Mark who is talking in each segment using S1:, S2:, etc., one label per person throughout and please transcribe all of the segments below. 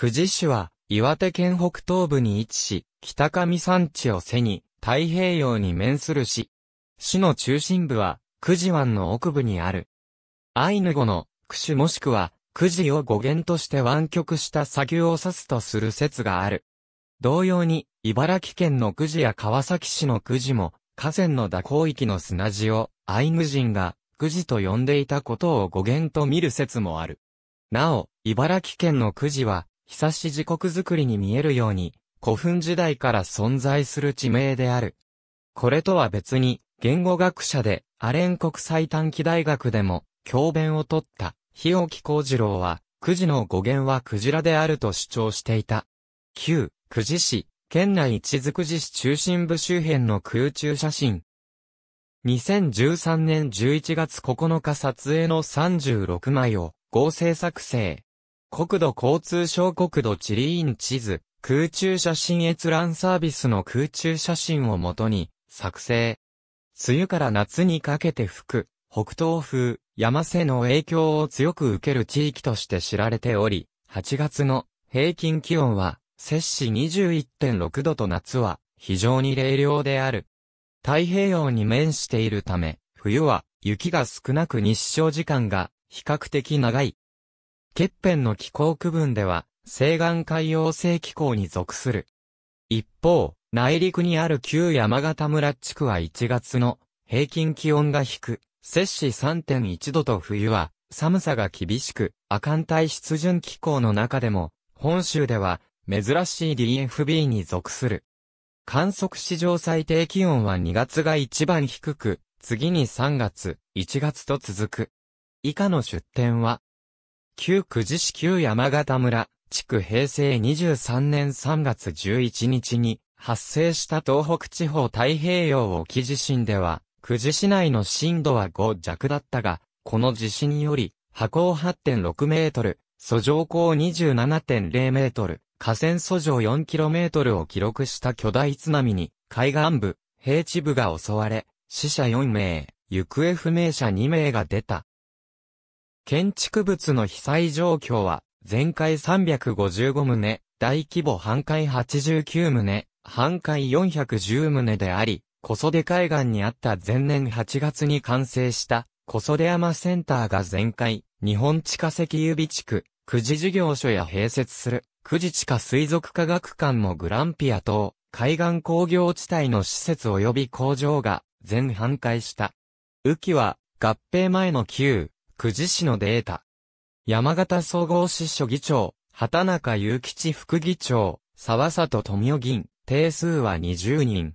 S1: 久慈市は、岩手県北東部に位置し、北上山地を背に、太平洋に面する市。市の中心部は、久慈湾の奥部にある。アイヌ語の、クシュもしくは、久慈を語源として湾曲した砂丘を指すとする説がある。同様に、茨城県の久慈や川崎市の久慈も、河川の蛇行域の砂地を、アイヌ人が、久慈と呼んでいたことを語源と見る説もある。なお、茨城県の久慈は、久し時刻作りに見えるように、古墳時代から存在する地名である。これとは別に、言語学者で、アレン国際短期大学でも、教鞭を取った、日置幸次郎は、くじの語源はクジラであると主張していた。旧、くじ市、県内一づくじ市中心部周辺の空中写真。2013年11月9日撮影の36枚を合成作成。国土交通省国土地理院地図、空中写真閲覧サービスの空中写真をもとに、作成。梅雨から夏にかけて吹く、北東風、山瀬の影響を強く受ける地域として知られており、8月の平均気温は、摂氏21.6度と夏は、非常に冷涼である。太平洋に面しているため、冬は雪が少なく日照時間が比較的長い。ペンの気候区分では、西岸海洋性気候に属する。一方、内陸にある旧山形村地区は1月の平均気温が低、く、摂氏3.1度と冬は寒さが厳しく、亜寒帯湿潤気候の中でも、本州では珍しい DFB に属する。観測史上最低気温は2月が一番低く、次に3月、1月と続く。以下の出典は、旧久慈市旧山形村、地区平成23年3月11日に発生した東北地方太平洋沖地震では、久慈市内の震度は5弱だったが、この地震により、波高8.6メートル、素上高27.0メートル、河川素上4キロメートルを記録した巨大津波に、海岸部、平地部が襲われ、死者4名、行方不明者2名が出た。建築物の被災状況は、全壊355棟、大規模半壊89棟、半壊410棟であり、小袖海岸にあった前年8月に完成した小袖山センターが全壊、日本地下石油備蓄、久慈事業所や併設する、久慈地下水族科学館もグランピア等、海岸工業地帯の施設及び工場が全半壊した。雨季は合併前の旧久慈市のデータ。山形総合支所議長、畑中祐吉副議長、沢里富夫議員、定数は20人。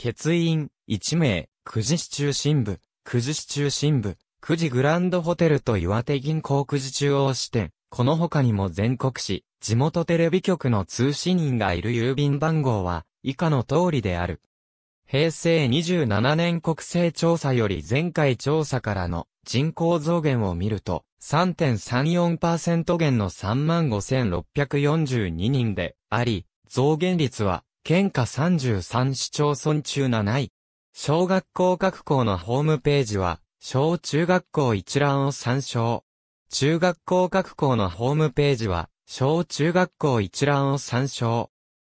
S1: 欠員、1名、久慈市中心部、久慈市中心部、久慈グランドホテルと岩手銀行久慈中央支店、この他にも全国市、地元テレビ局の通信員がいる郵便番号は、以下の通りである。平成27年国勢調査より前回調査からの人口増減を見ると、3.34%減の35,642人であり、増減率は、県下33市町村中7位。小学校各校のホームページは、小中学校一覧を参照。中学校各校のホームページは、小中学校一覧を参照。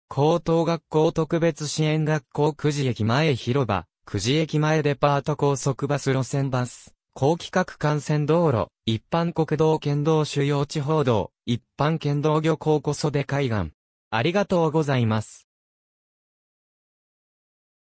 S1: 高等学校特別支援学校久慈駅前広場、久慈駅前デパート高速バス路線バス。高規格幹線道路、一般国道県道主要地方道、一般県道漁港こそで海岸。ありがとうございます。